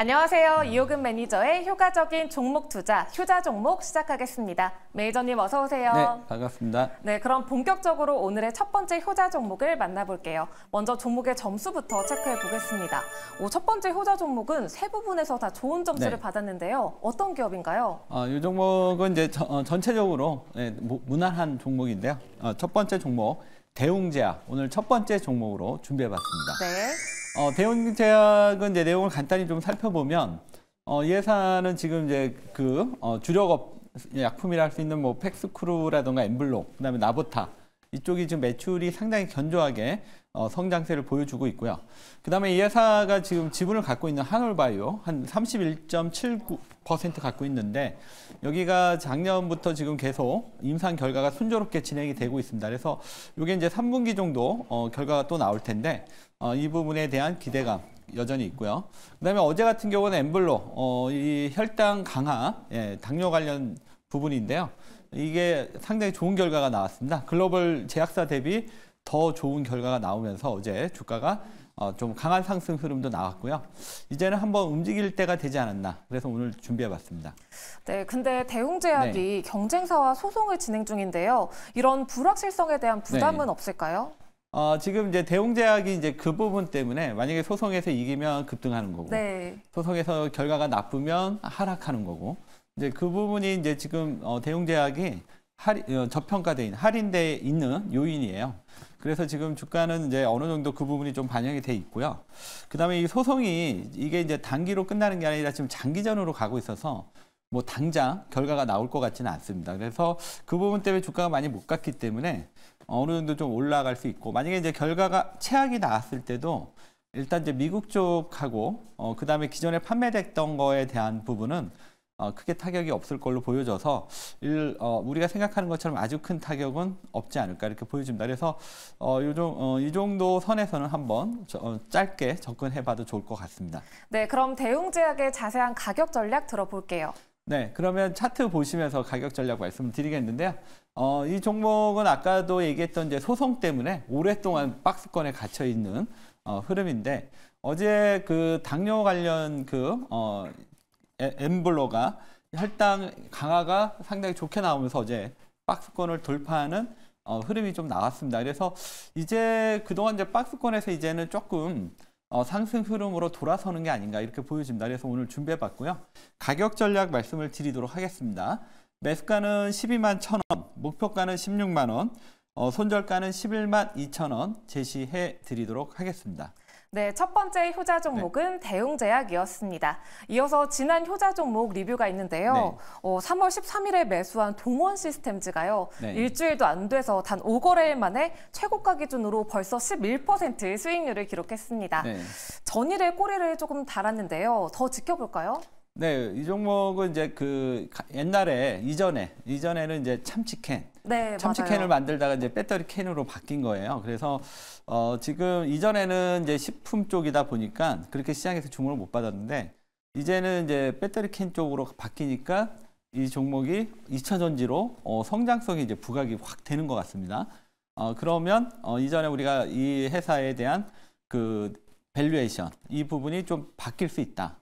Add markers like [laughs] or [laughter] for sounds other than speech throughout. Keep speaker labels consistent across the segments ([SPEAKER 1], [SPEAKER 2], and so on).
[SPEAKER 1] 안녕하세요. 이호근 매니저의 효과적인 종목 투자, 효자 종목 시작하겠습니다. 매니저님 어서 오세요. 네,
[SPEAKER 2] 반갑습니다.
[SPEAKER 1] 네, 그럼 본격적으로 오늘의 첫 번째 효자 종목을 만나볼게요. 먼저 종목의 점수부터 체크해 보겠습니다. 첫 번째 효자 종목은 세 부분에서 다 좋은 점수를 네. 받았는데요. 어떤 기업인가요?
[SPEAKER 2] 어, 이 종목은 이제 저, 어, 전체적으로 네, 무난한 종목인데요. 어, 첫 번째 종목 대웅제약 오늘 첫 번째 종목으로 준비해봤습니다. 네. 어, 대형 제약은 이제 내용을 간단히 좀 살펴보면 어, 예산은 지금 이제 그 어, 주력 업 약품이라 할 수 있는 뭐 팩스크루라든가 엠블록, 그다음에 나보타 이쪽이 지금 매출이 상당히 견조하게 어, 성장세를 보여주고 있고요. 그 다음에 이 회사가 지금 지분을 갖고 있는 한올바이오 한 31.79% 갖고 있는데 여기가 작년부터 지금 계속 임상 결과가 순조롭게 진행이 되고 있습니다. 그래서 이게 이제 3분기 정도 어, 결과가 또 나올 텐데 어, 이 부분에 대한 기대감 여전히 있고요. 그 다음에 어제 같은 경우는 엠블로 어, 이 혈당 강화 예, 당뇨 관련 부분인데요. 이게 상당히 좋은 결과가 나왔습니다. 글로벌 제약사 대비 더 좋은 결과가 나오면서 어제 주가가 어, 좀 강한 상승 흐름도 나왔고요. 이제는 한번 움직일 때가 되지 않았나. 그래서 오늘 준비해봤습니다.
[SPEAKER 1] 네, 근데 대웅제약이 네. 경쟁사와 소송을 진행 중인데요. 이런 불확실성에 대한 부담은 네. 없을까요?
[SPEAKER 2] 어, 지금 이제 대웅제약이 이제 그 부분 때문에 만약에 소송에서 이기면 급등하는 거고 네. 소송에서 결과가 나쁘면 하락하는 거고 이제 그 부분이 이제 지금 어, 대웅제약이 할 어, 저평가돼 있는 할인돼 있는 요인이에요. 그래서 지금 주가는 이제 어느 정도 그 부분이 좀 반영이 돼 있고요. 그다음에 이 소송이 이게 이제 단기로 끝나는 게 아니라 지금 장기전으로 가고 있어서 뭐 당장 결과가 나올 것 같지는 않습니다. 그래서 그 부분 때문에 주가가 많이 못 갔기 때문에 어느 정도 좀 올라갈 수 있고 만약에 이제 결과가 최악이 나왔을 때도 일단 이제 미국 쪽하고 어 그다음에 기존에 판매됐던 거에 대한 부분은 어, 크게 타격이 없을 걸로 보여져서 일, 어, 우리가 생각하는 것처럼 아주 큰 타격은 없지 않을까 이렇게 보여집니다. 그래서 어, 요정, 어, 이 정도 선에서는 한번 저, 어, 짧게 접근해봐도 좋을 것 같습니다.
[SPEAKER 1] 네, 그럼 대웅제약의 자세한 가격 전략 들어볼게요.
[SPEAKER 2] 네, 그러면 차트 보시면서 가격 전략 말씀드리겠는데요. 어, 이 종목은 아까도 얘기했던 이제 소송 때문에 오랫동안 박스권에 갇혀 있는 어, 흐름인데 어제 그 당뇨 관련 그 어, 엠블로가 혈당 강화가 상당히 좋게 나오면서 어제 박스권을 돌파하는 어, 흐름이 좀 나왔습니다. 그래서 이제 그동안 이제 박스권에서 이제는 조금 어, 상승 흐름으로 돌아서는 게 아닌가 이렇게 보여집니다. 그래서 오늘 준비해봤고요. 가격 전략 말씀을 드리도록 하겠습니다. 매수가는 12만 1천원, 목표가는 16만원, 어, 손절가는 11만 2천원 제시해 드리도록 하겠습니다.
[SPEAKER 1] 네, 첫 번째 효자 종목은 네. 대웅제약이었습니다. 이어서 지난 효자 종목 리뷰가 있는데요. 네. 어, 3월 13일에 매수한 동원 시스템즈가요. 네. 일주일도 안 돼서 단 5거래일 만에 최고가 기준으로 벌써 11%의 수익률을 기록했습니다. 네. 전일에 꼬리를 조금 달았는데요. 더 지켜볼까요?
[SPEAKER 2] 네, 이 종목은 이제 그 옛날에 이전에 이전에는 이제 참치캔
[SPEAKER 1] 네, 참치 맞아요. 캔을
[SPEAKER 2] 만들다가 이제 배터리 캔으로 바뀐 거예요. 그래서 어, 지금 이전에는 이제 식품 쪽이다 보니까 그렇게 시장에서 주문을 못 받았는데 이제는 이제 배터리 캔 쪽으로 바뀌니까 이 종목이 2차 전지로 어, 성장성이 이제 부각이 확 되는 것 같습니다. 어, 그러면 어, 이전에 우리가 이 회사에 대한 그 밸류에이션 이 부분이 좀 바뀔 수 있다.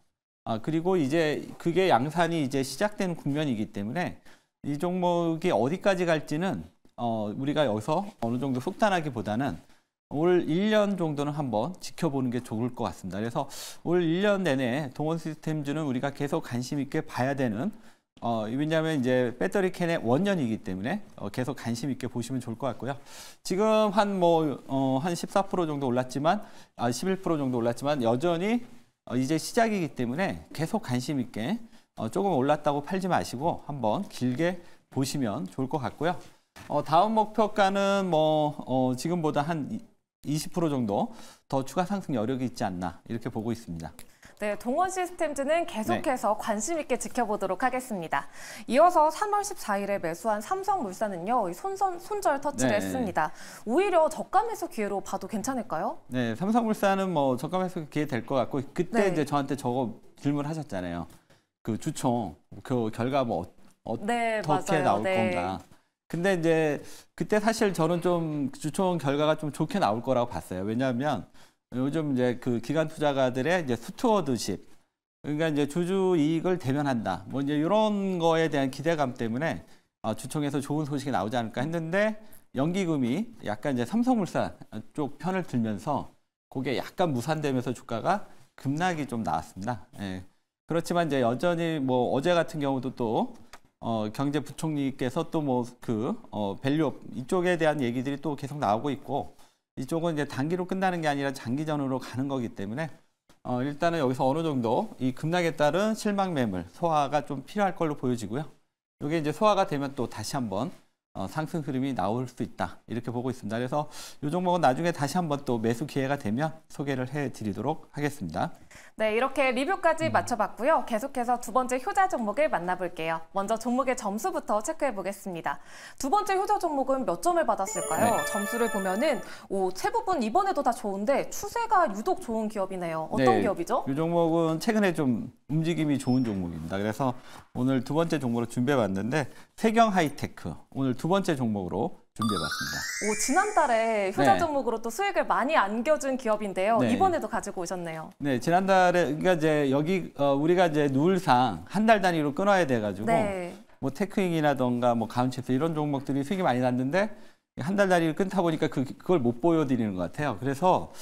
[SPEAKER 2] 아, 그리고 이제 그게 양산이 이제 시작된 국면이기 때문에 이 종목이 어디까지 갈지는 어, 우리가 여기서 어느 정도 속단하기보다는 올 1년 정도는 한번 지켜보는 게 좋을 것 같습니다. 그래서 올 1년 내내 동원 시스템즈는 우리가 계속 관심 있게 봐야 되는 어, 왜냐하면 이제 배터리 캔의 원년이기 때문에 어, 계속 관심 있게 보시면 좋을 것 같고요. 지금 한뭐 어, 14% 정도 올랐지만 아, 11% 정도 올랐지만 여전히 어, 이제 시작이기 때문에 계속 관심 있게 어, 조금 올랐다고 팔지 마시고 한번 길게 보시면 좋을 것 같고요. 어, 다음 목표가는 뭐 어, 지금보다 한 20% 정도 더 추가 상승 여력이 있지 않나 이렇게 보고 있습니다.
[SPEAKER 1] 네, 동원 시스템즈는 계속해서 네. 관심 있게 지켜보도록 하겠습니다. 이어서 3월 14일에 매수한 삼성물산은요, 손선, 손절 터치를 네. 했습니다. 오히려 저가 매수 기회로 봐도 괜찮을까요?
[SPEAKER 2] 네, 삼성물산은 뭐 저가 매수 기회 될 것 같고 그때 네. 이제 저한테 저거 질문하셨잖아요. 그 주총 그 결과 뭐 어, 네, 떻게 맞 나올 네. 건가. 근데 이제 그때 사실 저는 좀 주총 결과가 좀 좋게 나올 거라고 봤어요. 왜냐하면 요즘 이제 그 기관 투자가들의 이제 스튜어드십 그러니까 이제 주주 이익을 대변한다. 뭐 이제 이런 거에 대한 기대감 때문에 어, 아, 주총에서 좋은 소식이 나오지 않을까 했는데 연기금이 약간 이제 삼성물산 쪽 편을 들면서 그게 약간 무산되면서 주가가 급락이 좀 나왔습니다. 예. 그렇지만 이제 여전히 뭐 어제 같은 경우도 또 어, 경제부총리께서 또 뭐그 어, 밸류업 이쪽에 대한 얘기들이 또 계속 나오고 있고 이쪽은 이제 단기로 끝나는 게 아니라 장기전으로 가는 거기 때문에 어, 일단은 여기서 어느 정도 이 급락에 따른 실망 매물 소화가 좀 필요할 걸로 보여지고요. 이게 이제 소화가 되면 또 다시 한번 어, 상승 흐름이 나올 수 있다 이렇게 보고 있습니다. 그래서 이 종목은 나중에 다시 한번 또 매수 기회가 되면 소개를 해드리도록 하겠습니다.
[SPEAKER 1] 네, 이렇게 리뷰까지 마쳐봤고요. 계속해서 두 번째 효자 종목을 만나볼게요. 먼저 종목의 점수부터 체크해 보겠습니다. 두 번째 효자 종목은 몇 점을 받았을까요? 네. 점수를 보면은 최부분 이번에도 다 좋은데 추세가 유독 좋은 기업이네요. 어떤 네, 기업이죠?
[SPEAKER 2] 이 종목은 최근에 좀 움직임이 좋은 종목입니다. 그래서 오늘 두 번째 종목으로 준비해 봤는데 세경 하이테크 오늘 두두 번째 종목으로 준비해봤습니다.
[SPEAKER 1] 오, 지난달에 효자 네. 종목으로 또 수익을 많이 안겨준 기업인데요. 네. 이번에도 가지고 오셨네요.
[SPEAKER 2] 네, 지난달에 그러니까 이제 여기 어, 우리가 이제 누울상 한 달 단위로 끊어야 돼가지고 네. 뭐 테크잉이라던가 뭐 가운체스 이런 종목들이 수익이 많이 났는데 한 달 단위를 끊다 보니까 그, 그걸 못 보여드리는 것 같아요. 그래서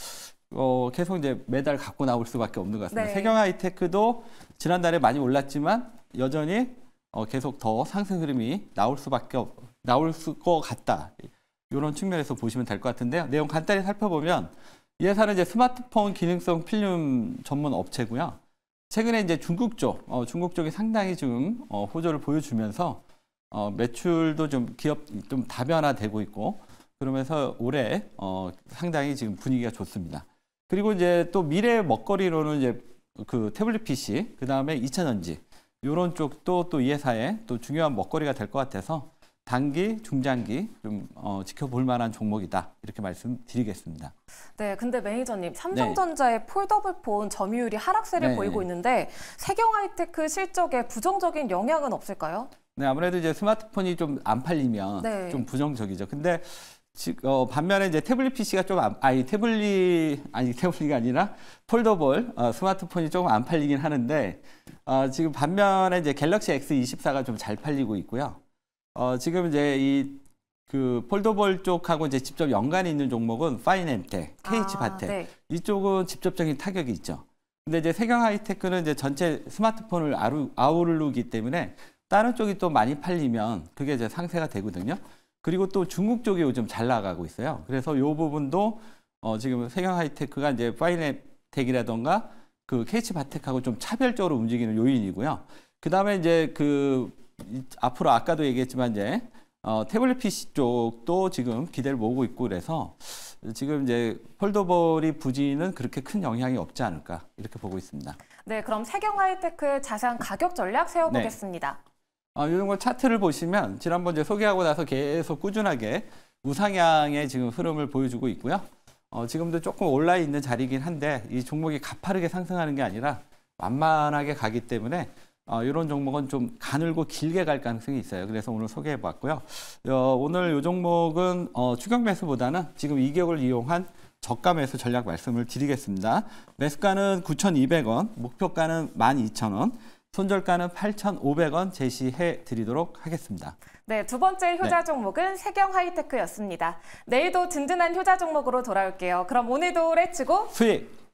[SPEAKER 2] 어, 계속 이제 매달 갖고 나올 수밖에 없는 것 같습니다. 네. 세경하이테크도 지난달에 많이 올랐지만 여전히 어, 계속 더 상승 흐름이 나올 수밖에 없, 나올 것 같다. 이런 측면에서 보시면 될 것 같은데요. 내용 간단히 살펴보면 이 회사는 이제 스마트폰 기능성 필름 전문 업체고요. 최근에 이제 중국 쪽, 어, 중국 쪽이 상당히 지금 어, 호조를 보여주면서 어, 매출도 좀 기업 좀 다변화되고 있고 그러면서 올해 어, 상당히 지금 분위기가 좋습니다. 그리고 이제 또 미래 먹거리로는 이제 그 태블릿 PC, 그 다음에 2차전지 이런 쪽도 또 이 회사의 또 중요한 먹거리가 될 것 같아서 단기, 중장기 좀 어, 지켜볼 만한 종목이다 이렇게 말씀드리겠습니다.
[SPEAKER 1] 네, 근데 매니저님 삼성전자의 네. 폴더블폰 점유율이 하락세를 네. 보이고 있는데 세경하이테크 실적에 부정적인 영향은 없을까요?
[SPEAKER 2] 네, 아무래도 이제 스마트폰이 좀 안 팔리면 네. 좀 부정적이죠. 근데 어, 반면에 이제 태블릿 PC가 좀 안, 아니 태블릿 아니 [laughs] 태블릿이 아니라 폴더볼 어, 스마트폰이 조금 안 팔리긴 하는데 어, 지금 반면에 이제 갤럭시 X24가 좀 잘 팔리고 있고요. 어, 지금 이제 이 그 폴더볼 쪽하고 이제 직접 연관이 있는 종목은 파이낸텍케이치바텍 아, 네. 이쪽은 직접적인 타격이 있죠. 근데 이제 세경 하이테크는 이제 전체 스마트폰을 아루, 아우르기 때문에 다른 쪽이 또 많이 팔리면 그게 이제 상세가 되거든요. 그리고 또 중국 쪽이 요즘 잘 나가고 있어요. 그래서 이 부분도 어, 지금 세경 하이테크가 이제 파이낸텍이라던가그이치바텍하고좀 차별적으로 움직이는 요인이고요. 그 다음에 이제 그 앞으로 아까도 얘기했지만 이제 어, 태블릿 PC 쪽도 지금 기대를 모으고 있고 그래서 지금 이제 폴더볼이 부진은 그렇게 큰 영향이 없지 않을까 이렇게 보고 있습니다.
[SPEAKER 1] 네, 그럼 세경하이테크 자세 가격 전략 세워보겠습니다. 네.
[SPEAKER 2] 어, 이런 걸 차트를 보시면 지난번 이제 소개하고 나서 계속 꾸준하게 우상향의 지금 흐름을 보여주고 있고요. 어, 지금도 조금 올라 있는 자리긴 한데 이 종목이 가파르게 상승하는 게 아니라 완만하게 가기 때문에 어, 이런 종목은 좀 가늘고 길게 갈 가능성이 있어요. 그래서 오늘 소개해 봤고요. 어, 오늘 이 종목은 어, 추격 매수보다는 지금 이격을 이용한 저가 매수 전략 말씀을 드리겠습니다. 매수가는 9,200원, 목표가는 12,000원, 손절가는 8,500원 제시해 드리도록 하겠습니다.
[SPEAKER 1] 네, 두 번째 효자 네. 종목은 세경 하이테크였습니다. 내일도 든든한 효자 종목으로 돌아올게요. 그럼 오늘도 레츠고
[SPEAKER 2] 수익!